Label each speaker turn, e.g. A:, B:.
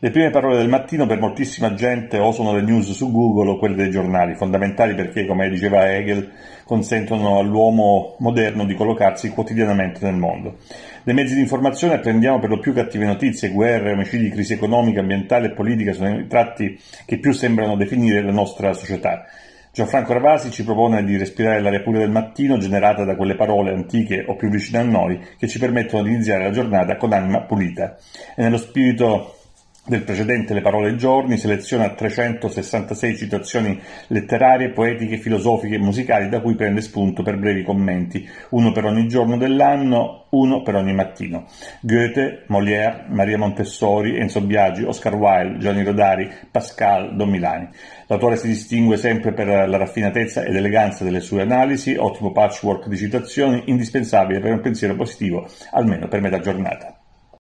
A: Le prime parole del mattino per moltissima gente o sono le news su Google o quelle dei giornali, fondamentali perché, come diceva Hegel, consentono all'uomo moderno di collocarsi quotidianamente nel mondo. Dai mezzi di informazione apprendiamo per lo più cattive notizie, guerre, omicidi, crisi economica, ambientale e politica sono i tratti che più sembrano definire la nostra società. Gianfranco Ravasi ci propone di respirare l'aria pura del mattino generata da quelle parole antiche o più vicine a noi che ci permettono di iniziare la giornata con anima pulita. E nello spirito del precedente Le parole e giorni, seleziona 366 citazioni letterarie, poetiche, filosofiche e musicali da cui prende spunto per brevi commenti, uno per ogni giorno dell'anno, uno per ogni mattino. Goethe, Molière, Maria Montessori, Enzo Biagi, Oscar Wilde, Gianni Rodari, Pascal, Don Milani. L'autore si distingue sempre per la raffinatezza ed eleganza delle sue analisi, ottimo patchwork di citazioni, indispensabile per un pensiero positivo, almeno per metà giornata.